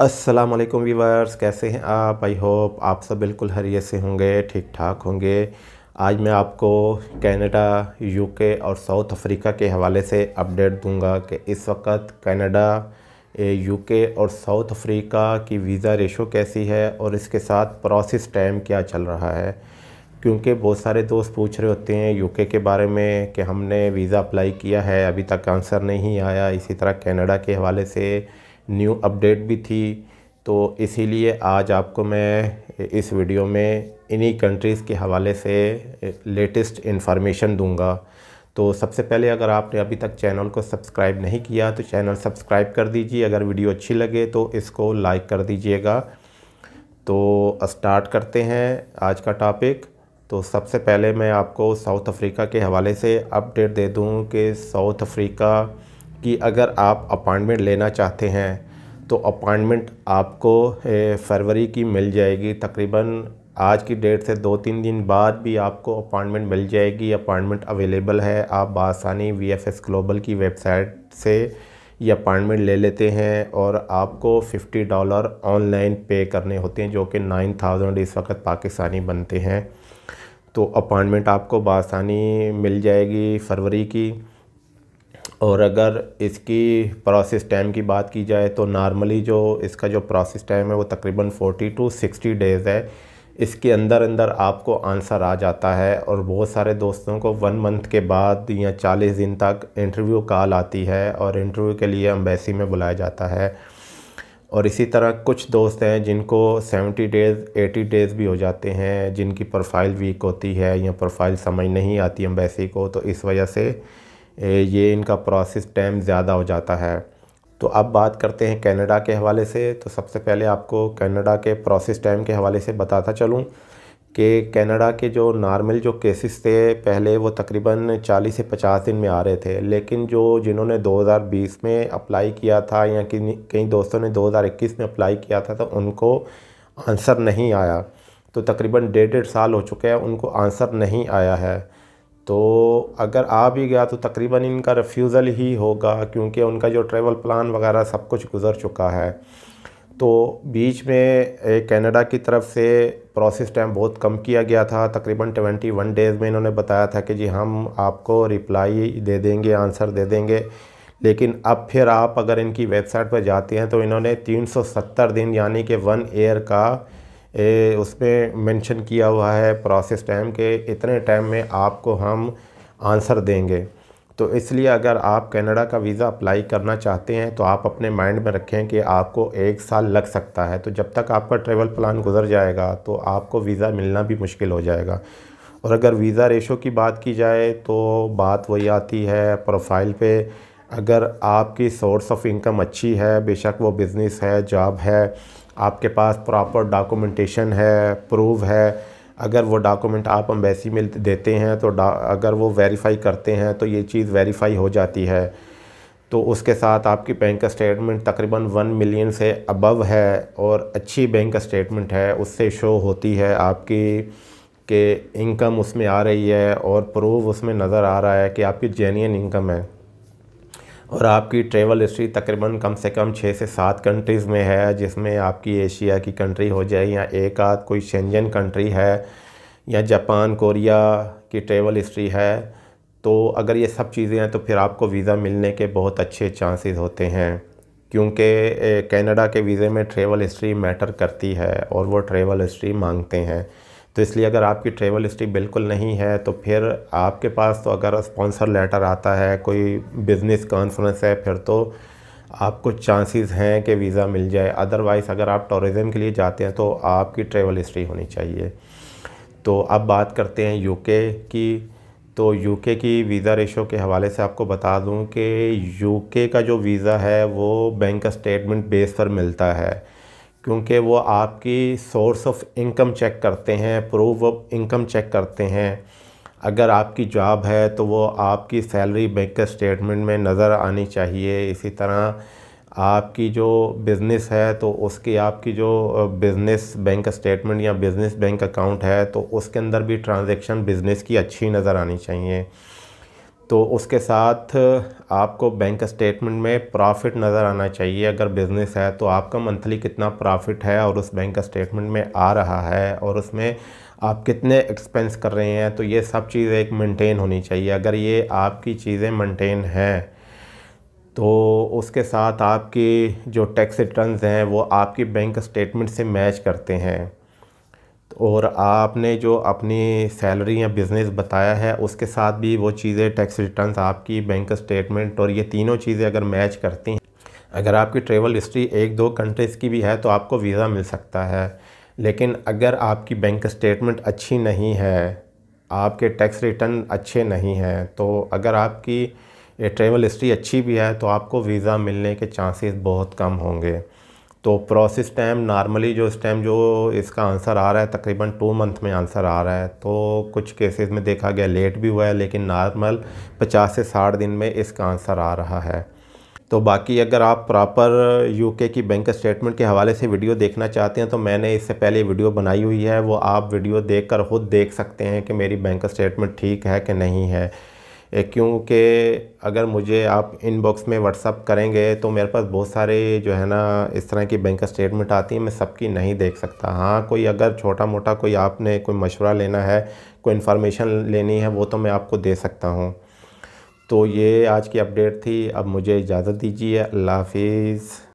अस्सलाम वालेकुम वीवर्स कैसे हैं आप आई होप आप सब बिल्कुल हरिये से होंगे ठीक ठाक होंगे आज मैं आपको कनाडा यूके और साउथ अफ्रीका के हवाले से अपडेट दूंगा कि इस वक्त कनाडा यूके और साउथ अफ्रीका की वीज़ा रेशो कैसी है और इसके साथ प्रोसेस टाइम क्या चल रहा है क्योंकि बहुत सारे दोस्त पूछ रहे होते हैं यूके के बारे में कि हमने वीज़ा अप्लाई किया है अभी तक आंसर नहीं आया इसी तरह कनाडा के हवाले से न्यू अपडेट भी थी तो इसीलिए आज आपको मैं इस वीडियो में इन्हीं कंट्रीज़ के हवाले से लेटेस्ट इन्फॉर्मेशन दूंगा तो सबसे पहले अगर आपने अभी तक चैनल को सब्सक्राइब नहीं किया तो चैनल सब्सक्राइब कर दीजिए अगर वीडियो अच्छी लगे तो इसको लाइक कर दीजिएगा तो स्टार्ट करते हैं आज का टॉपिक तो सबसे पहले मैं आपको साउथ अफ्रीका के हवाले से अपडेट दे दूँ कि साउथ अफ्रीका कि अगर आप अपॉइंटमेंट लेना चाहते हैं तो अपॉइंटमेंट आपको फरवरी की मिल जाएगी तकरीबन आज की डेट से दो तीन दिन बाद भी आपको अपॉइंटमेंट मिल जाएगी अपॉइंटमेंट अवेलेबल है आप बासानी वी एफ एस ग्लोबल की वेबसाइट से ये अपॉइंटमेंट ले लेते हैं और आपको फिफ्टी डॉलर ऑनलाइन पे करने होते हैं जो कि नाइन थाउजेंड इस वक्त पाकिस्तानी बनते हैं तो अपॉइंटमेंट आपको बासानी मिल जाएगी फरवरी की और अगर इसकी प्रोसेस टाइम की बात की जाए तो नॉर्मली जो इसका जो प्रोसेस टाइम है वो तकरीबन 40 टू 60 डेज़ है इसके अंदर अंदर आपको आंसर आ जाता है और बहुत सारे दोस्तों को वन मंथ के बाद या 40 दिन तक इंटरव्यू कॉल आती है और इंटरव्यू के लिए अम्बेसी में बुलाया जाता है और इसी तरह कुछ दोस्त हैं जिनको 70 डेज़ 80 डेज़ भी हो जाते हैं जिनकी प्रोफाइल वीक होती है या प्रोफाइल समझ नहीं आती अम्बेसी को तो इस वजह से ये इनका प्रोसेस टाइम ज़्यादा हो जाता है तो अब बात करते हैं कनाडा के हवाले से तो सबसे पहले आपको कनाडा के प्रोसेस टाइम के हवाले से बताता चलूँ कि कनाडा के जो नॉर्मल जो केसेस थे पहले वो तकरीबन 40 से 50 दिन में आ रहे थे लेकिन जो जिन्होंने 2020 में अप्लाई किया था या कि कई दोस्तों ने 2021 में अप्लाई किया था तो उनको आंसर नहीं आया तो तकरीबन डेढ़ डेढ़ साल हो चुके हैं उनको आंसर नहीं आया है तो अगर आ भी गया तो तकरीबन इनका रिफ्यूज़ल ही होगा क्योंकि उनका जो ट्रेवल प्लान वगैरह सब कुछ गुज़र चुका है तो बीच में कनाडा की तरफ से प्रोसेस टाइम बहुत कम किया गया था तकरीबन ट्वेंटी वन डेज़ में इन्होंने बताया था कि जी हम आपको रिप्लाई दे देंगे आंसर दे देंगे लेकिन अब फिर आप अगर इनकी वेबसाइट पर जाते हैं तो इन्होंने 370 दिन यानी कि वन ईयर का ए, उस पर मैंशन किया हुआ है प्रोसेस टाइम के इतने टाइम में आपको हम आंसर देंगे तो इसलिए अगर आप कनाडा का वीज़ा अप्लाई करना चाहते हैं तो आप अपने माइंड में रखें कि आपको एक साल लग सकता है तो जब तक आपका ट्रेवल प्लान गुजर जाएगा तो आपको वीज़ा मिलना भी मुश्किल हो जाएगा और अगर वीज़ा रेशो की बात की जाए तो बात वही आती है प्रोफाइल पे अगर आपकी सोर्स ऑफ इनकम अच्छी है बेशक वो बिज़नेस है जॉब है आपके पास प्रॉपर डॉक्यूमेंटेशन है प्रूफ है अगर वो डॉक्यूमेंट आप अम्बेसी में देते हैं तो अगर वो वेरीफाई करते हैं तो ये चीज़ वेरीफाई हो जाती है तो उसके साथ आपकी बैंक स्टेटमेंट तकरीबन वन मिलियन से अबव है और अच्छी बैंक स्टेटमेंट है उससे शो होती है आपकी के इनकम उसमें आ रही है और प्रूफ उसमें नज़र आ रहा है कि आपकी जेन्यन इनकम है और आपकी ट्रैवल हिस्ट्री तकरीबन कम से कम छः से सात कंट्रीज़ में है जिसमें आपकी एशिया की कंट्री हो जाए या एक आध कोई शेंजन कंट्री है या जापान कोरिया की ट्रैवल हिस्ट्री है तो अगर ये सब चीज़ें हैं तो फिर आपको वीज़ा मिलने के बहुत अच्छे चांसेस होते हैं क्योंकि कनाडा के वीज़े में ट्रेवल हिस्ट्री मैटर करती है और वो ट्रेवल हिस्ट्री मांगते हैं तो इसलिए अगर आपकी ट्रेवल हिस्ट्री बिल्कुल नहीं है तो फिर आपके पास तो अगर स्पॉन्सर लेटर आता है कोई बिज़नेस कॉन्फ्रेंस है फिर तो आपको चांसेस हैं कि वीज़ा मिल जाए अदरवाइज़ अगर आप टूरिज़म के लिए जाते हैं तो आपकी ट्रेवल हिस्ट्री होनी चाहिए तो अब बात करते हैं यूके की तो यूके की वीज़ा रेशो के हवाले से आपको बता दूं कि यूके का जो वीज़ा है वो बैंक स्टेटमेंट बेस पर मिलता है क्योंकि वो आपकी सोर्स ऑफ इनकम चेक करते हैं प्रूफ ऑफ इनकम चेक करते हैं अगर आपकी जॉब है तो वो आपकी सैलरी बैंक स्टेटमेंट में नज़र आनी चाहिए इसी तरह आपकी जो बिज़नेस है तो उसकी आपकी जो बिज़नेस बैंक स्टेटमेंट या बिज़नेस बैंक अकाउंट है तो उसके अंदर भी ट्रांजैक्शन बिज़नेस की अच्छी नज़र आनी चाहिए तो उसके साथ आपको बैंक स्टेटमेंट में प्रॉफिट नज़र आना चाहिए अगर बिज़नेस है तो आपका मंथली कितना प्रॉफिट है और उस बैंक स्टेटमेंट में आ रहा है और उसमें आप कितने एक्सपेंस कर रहे हैं तो ये सब चीज़ें एक मेंटेन होनी चाहिए अगर ये आपकी चीज़ें मेंटेन हैं तो उसके साथ आपकी जो टैक्स रिटर्न हैं वो आपकी बैंक स्टेटमेंट से मैच करते हैं और आपने जो अपनी सैलरी या बिज़नेस बताया है उसके साथ भी वो चीज़ें टैक्स रिटर्न आपकी बैंक स्टेटमेंट और ये तीनों चीज़ें अगर मैच करती हैं अगर आपकी ट्रेवल हिस्ट्री एक दो कंट्रीज़ की भी है तो आपको वीज़ा मिल सकता है लेकिन अगर आपकी बैंक स्टेटमेंट अच्छी नहीं है आपके टैक्स रिटर्न अच्छे नहीं हैं तो अगर आपकी ट्रेवल हिस्ट्री अच्छी भी है तो आपको वीज़ा मिलने के चांसेस बहुत कम होंगे तो प्रोसेस टाइम नॉर्मली जो इस टाइम जो इसका आंसर आ रहा है तकरीबन टू मंथ में आंसर आ रहा है तो कुछ केसेस में देखा गया लेट भी हुआ है लेकिन नॉर्मल पचास से साठ दिन में इसका आंसर आ रहा है तो बाकी अगर आप प्रॉपर यूके की बैंक स्टेटमेंट के हवाले से वीडियो देखना चाहते हैं तो मैंने इससे पहले वीडियो बनाई हुई है वो आप वीडियो देख खुद देख सकते हैं कि मेरी बैंक स्टेटमेंट ठीक है कि नहीं है क्योंकि अगर मुझे आप इनबॉक्स में व्हाट्सअप करेंगे तो मेरे पास बहुत सारे जो है ना इस तरह की बैंक स्टेटमेंट आती है मैं सबकी नहीं देख सकता हाँ कोई अगर छोटा मोटा कोई आपने कोई मशवरा लेना है कोई इन्फॉर्मेशन लेनी है वो तो मैं आपको दे सकता हूँ तो ये आज की अपडेट थी अब मुझे इजाज़त दीजिए अल्लाह हाफिज़